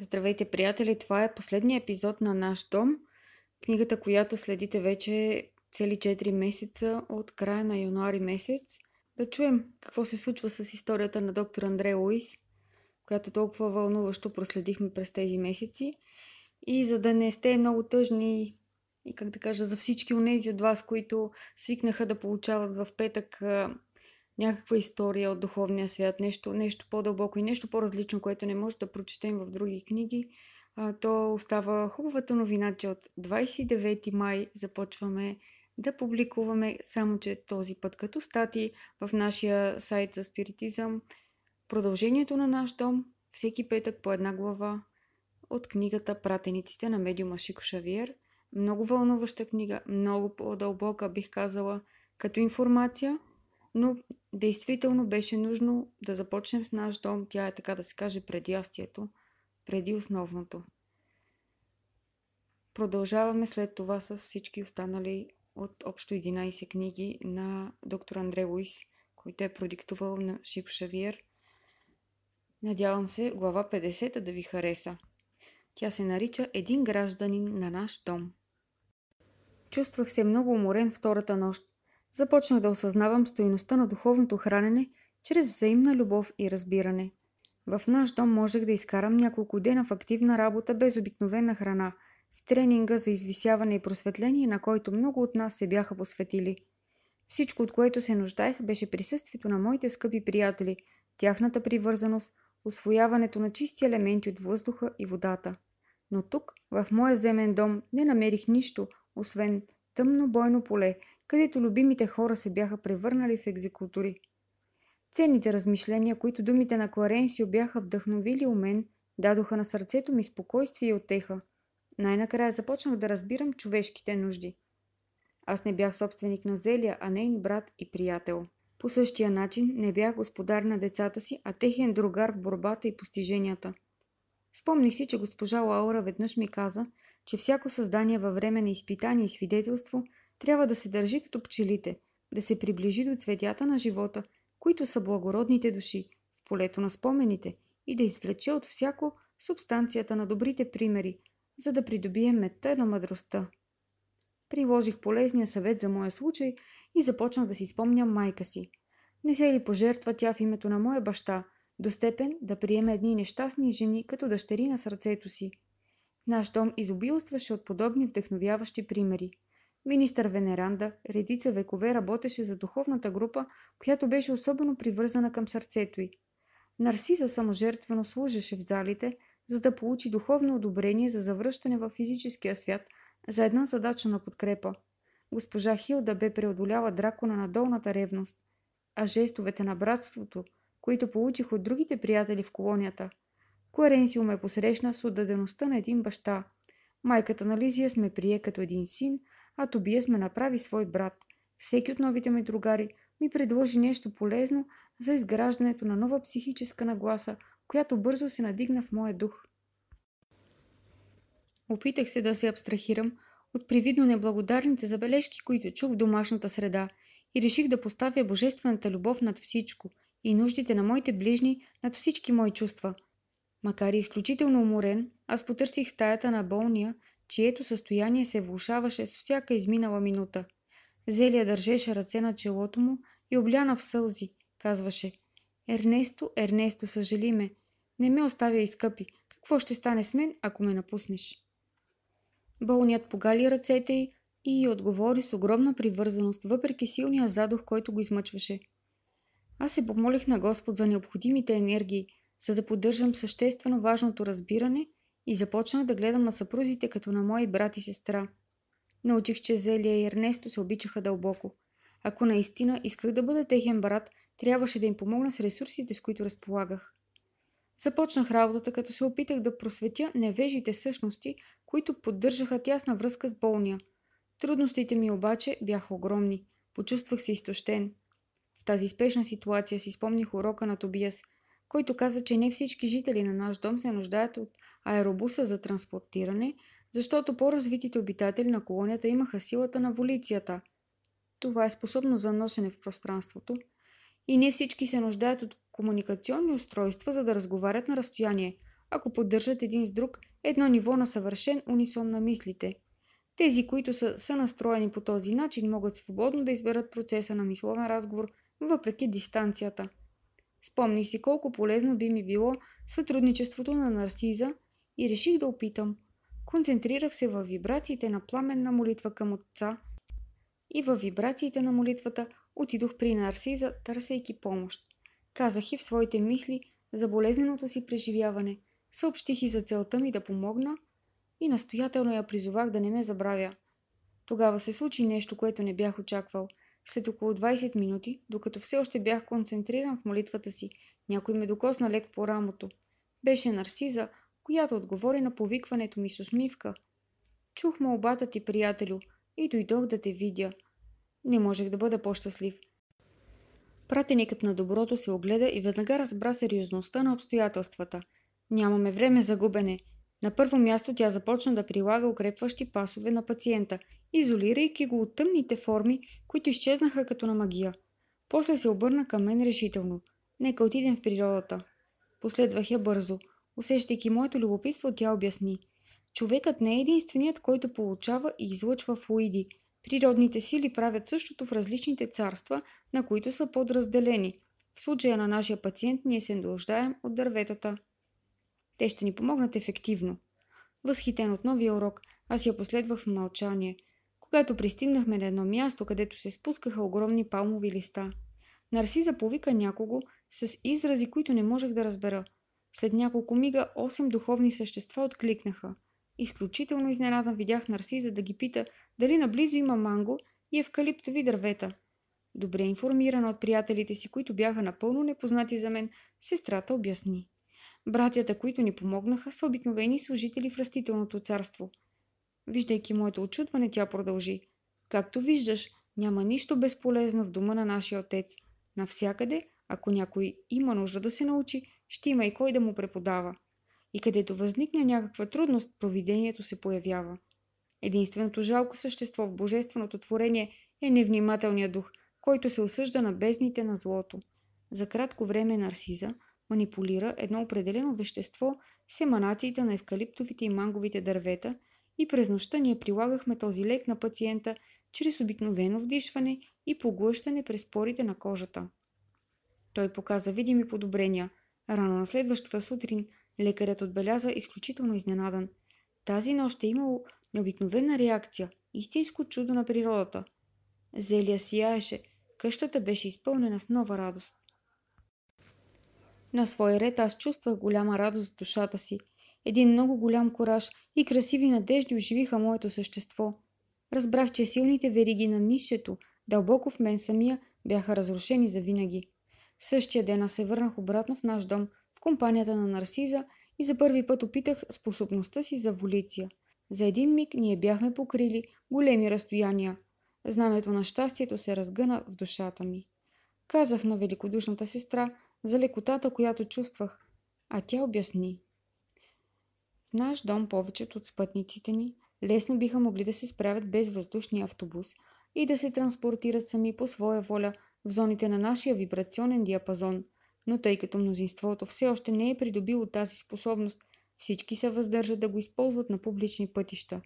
Здравейте, приятели! Това е последният епизод на Наш дом, книгата, която следите вече цели 4 месеца от края на януари месец. Да чуем какво се случва с историята на доктор Андре Луис, която толкова вълнуващо проследихме през тези месеци. И за да не сте много тъжни и как да кажа, за всички унези от вас, които свикнаха да получават в петък някаква история от духовния свят, нещо, нещо по-дълбоко и нещо по-различно, което не може да прочетем в други книги, а, то остава хубавата новина, че от 29 май започваме да публикуваме, само че този път като стати в нашия сайт за спиритизъм. Продължението на наш дом, всеки петък по една глава от книгата Пратениците на медиума Шико Шавиер. Много вълнуваща книга, много по-дълбока, бих казала, като информация – но действително беше нужно да започнем с наш дом. Тя е така да се каже астието, преди основното. Продължаваме след това с всички останали от общо 11 книги на доктор Андре Луис, който е продиктувал на Шип Шавиер. Надявам се глава 50 да ви хареса. Тя се нарича Един гражданин на наш дом. Чувствах се много уморен втората нощ започнах да осъзнавам стоиността на духовното хранене чрез взаимна любов и разбиране. В наш дом можех да изкарам няколко дена в активна работа без обикновена храна, в тренинга за извисяване и просветление, на който много от нас се бяха посветили. Всичко, от което се нуждаех, беше присъствието на моите скъпи приятели, тяхната привързаност, освояването на чисти елементи от въздуха и водата. Но тук, в моя земен дом, не намерих нищо, освен тъмно бойно поле – където любимите хора се бяха превърнали в екзекутори. Ценните размишления, които думите на Кларенсио бяха вдъхновили у мен, дадоха на сърцето ми спокойствие и отеха. Най-накрая започнах да разбирам човешките нужди. Аз не бях собственик на Зелия, а нейн брат и приятел. По същия начин не бях господар на децата си, а техен другар в борбата и постиженията. Спомних си, че госпожа Лаура веднъж ми каза, че всяко създание във време на изпитание и свидетелство – трябва да се държи като пчелите, да се приближи до цветята на живота, които са благородните души, в полето на спомените и да извлече от всяко субстанцията на добрите примери, за да придобие метта на мъдростта. Приложих полезния съвет за моя случай и започнах да си спомням майка си. Не се е ли пожертва тя в името на моя баща, до степен да приеме едни нещастни жени като дъщери на сърцето си? Наш дом изобилстваше от подобни вдъхновяващи примери – Министър Венеранда редица векове работеше за духовната група, която беше особено привързана към сърцето й. Нарсиза саможертвено служеше в залите, за да получи духовно одобрение за завръщане в физическия свят за една задача на подкрепа. Госпожа Хилда бе преодоляла дракона на долната ревност, а жестовете на братството, които получих от другите приятели в колонията. Куаренсио ме посрещна с отдадеността на един баща. Майката на Лизия сме прие като един син, а Тобиас ме направи свой брат. Всеки от новите ми другари ми предложи нещо полезно за изграждането на нова психическа нагласа, която бързо се надигна в моя дух. Опитах се да се абстрахирам от привидно неблагодарните забележки, които чух в домашната среда и реших да поставя божествената любов над всичко и нуждите на моите ближни над всички мои чувства. Макар и изключително уморен, аз потърсих стаята на болния чието състояние се влушаваше с всяка изминала минута. Зелия държеше ръце на челото му и обляна в сълзи, казваше. Ернесто, Ернесто, съжали ме. Не ме оставя и скъпи. Какво ще стане с мен, ако ме напуснеш? Болният погали ръцете й и й отговори с огромна привързаност, въпреки силния задух, който го измъчваше. Аз се помолих на Господ за необходимите енергии, за да поддържам съществено важното разбиране и започнах да гледам на съпрузите като на мои брат и сестра. Научих, че Зелия и Ернесто се обичаха дълбоко. Ако наистина исках да бъда техен брат, трябваше да им помогна с ресурсите, с които разполагах. Започнах работата, като се опитах да просветя невежите същности, които поддържаха тясна връзка с болния. Трудностите ми обаче бяха огромни. Почувствах се изтощен. В тази спешна ситуация си спомних урока на Тобиас – който каза, че не всички жители на наш дом се нуждаят от аеробуса за транспортиране, защото по-развитите обитатели на колонията имаха силата на волицията. Това е способно за носене в пространството. И не всички се нуждаят от комуникационни устройства, за да разговарят на разстояние, ако поддържат един с друг едно ниво на съвършен унисон на мислите. Тези, които са, са настроени по този начин, могат свободно да изберат процеса на мисловен разговор, въпреки дистанцията – Спомних си колко полезно би ми било сътрудничеството на Нарсиза и реших да опитам. Концентрирах се във вибрациите на пламенна молитва към отца и във вибрациите на молитвата отидох при Нарсиза, търсейки помощ. Казах и в своите мисли за болезненото си преживяване, съобщих и за целта ми да помогна и настоятелно я призовах да не ме забравя. Тогава се случи нещо, което не бях очаквал – след около 20 минути, докато все още бях концентриран в молитвата си, някой ме докосна лек по рамото. Беше Нарсиза, която отговори на повикването ми с усмивка. Чух молбата ти, приятелю, и дойдох да те видя. Не можех да бъда по-щастлив. Пратеникът на доброто се огледа и веднага разбра сериозността на обстоятелствата. Нямаме време за губене. На първо място тя започна да прилага укрепващи пасове на пациента изолирайки го от тъмните форми, които изчезнаха като на магия. После се обърна към мен решително. Нека отидем в природата. Последвах я бързо. Усещайки моето любопитство, тя обясни. Човекът не е единственият, който получава и излъчва флуиди. Природните сили правят същото в различните царства, на които са подразделени. В случая на нашия пациент ние се нуждаем от дърветата. Те ще ни помогнат ефективно. Възхитен от новия урок, аз я последвах в мълчание. Когато пристигнахме на едно място, където се спускаха огромни палмови листа, Нарсиза повика някого с изрази, които не можех да разбера. След няколко мига 8 духовни същества откликнаха. Изключително изненадан видях Нарсиза да ги пита дали наблизо има манго и евкалиптови дървета. Добре информирана от приятелите си, които бяха напълно непознати за мен, сестрата обясни. Братята, които ни помогнаха, са обикновени служители в растителното царство – Виждайки моето очудване, тя продължи. Както виждаш, няма нищо безполезно в дома на нашия отец. Навсякъде, ако някой има нужда да се научи, ще има и кой да му преподава. И където възникне някаква трудност, провидението се появява. Единственото жалко същество в божественото творение е невнимателният дух, който се осъжда на бездните на злото. За кратко време нарсиза манипулира едно определено вещество с еманациите на евкалиптовите и манговите дървета – и през нощта ние прилагахме този лек на пациента чрез обикновено вдишване и поглъщане през порите на кожата. Той показа видими подобрения. Рано на следващата сутрин лекарят отбеляза изключително изненадан. Тази нощ е имало необикновена реакция, истинско чудо на природата. Зелия сияеше, къщата беше изпълнена с нова радост. На своя ред аз чувствах голяма радост в душата си – един много голям кораж и красиви надежди оживиха моето същество. Разбрах, че силните вериги на нишето, дълбоко в мен самия, бяха разрушени завинаги. Същия ден се върнах обратно в наш дом, в компанията на Нарсиза и за първи път опитах способността си за волиция. За един миг ние бяхме покрили големи разстояния. Знамето на щастието се разгъна в душата ми. Казах на великодушната сестра за лекотата, която чувствах, а тя обясни – в наш дом повечето от спътниците ни лесно биха могли да се справят без въздушния автобус и да се транспортират сами по своя воля в зоните на нашия вибрационен диапазон, но тъй като мнозинството все още не е придобило тази способност, всички се въздържат да го използват на публични пътища.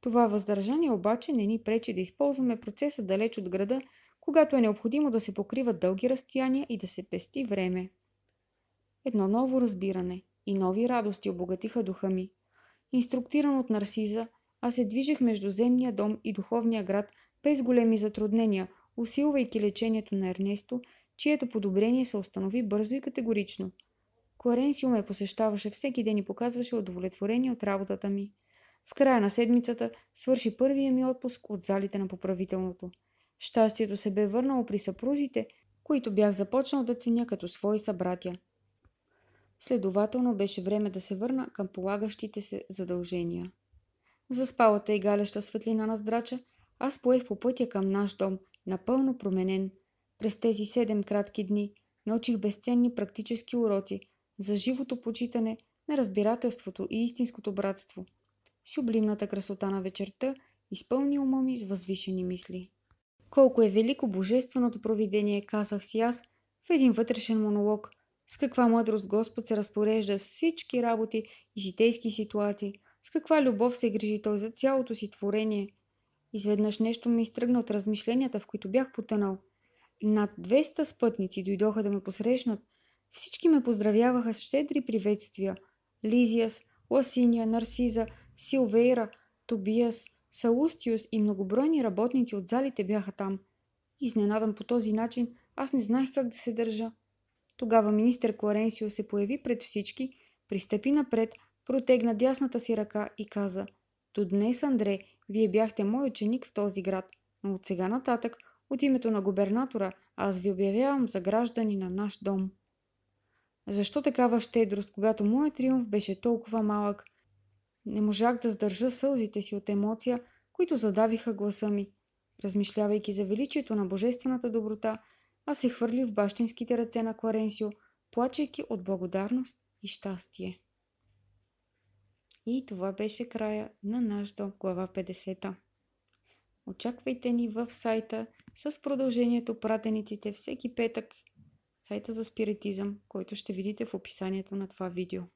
Това въздържание обаче не ни пречи да използваме процеса далеч от града, когато е необходимо да се покриват дълги разстояния и да се пести време. Едно ново разбиране и нови радости обогатиха духа ми. Инструктиран от Нарсиза, аз се движех между земния дом и духовния град без големи затруднения, усилвайки лечението на Ернесто, чието подобрение се установи бързо и категорично. Кларенсио ме посещаваше всеки ден и показваше удовлетворение от работата ми. В края на седмицата свърши първия ми отпуск от залите на поправителното. Щастието се бе върнало при съпрузите, които бях започнал да ценя като свои събратя. Следователно беше време да се върна към полагащите се задължения. В заспалата и галяща светлина на здрача, аз поех по пътя към наш дом, напълно променен. През тези седем кратки дни научих безценни практически уроци за живото почитане на разбирателството и истинското братство. Сюблимната красота на вечерта изпълни ума ми с възвишени мисли. Колко е велико божественото провидение, казах си аз в един вътрешен монолог, с каква мъдрост Господ се разпорежда с всички работи и житейски ситуации, с каква любов се грижи Той за цялото си творение. Изведнъж нещо ме изтръгна от размишленията, в които бях потънал. Над 200 спътници дойдоха да ме посрещнат. Всички ме поздравяваха с щедри приветствия. Лизиас, Ласиния, Нарсиза, Силвейра, Тобиас, Саустиус и многобройни работници от залите бяха там. Изненадан по този начин, аз не знаех как да се държа. Тогава министър Кларенсио се появи пред всички, пристъпи напред, протегна дясната си ръка и каза «До днес, Андре, вие бяхте мой ученик в този град, но от сега нататък, от името на губернатора, аз ви обявявам за граждани на наш дом». Защо такава щедрост, когато моят триумф беше толкова малък? Не можах да сдържа сълзите си от емоция, които задавиха гласа ми. Размишлявайки за величието на божествената доброта – а се хвърли в бащинските ръце на Кларенсио, плачейки от благодарност и щастие. И това беше края на нашата глава 50. Очаквайте ни в сайта с продължението Пратениците всеки петък, сайта за спиритизъм, който ще видите в описанието на това видео.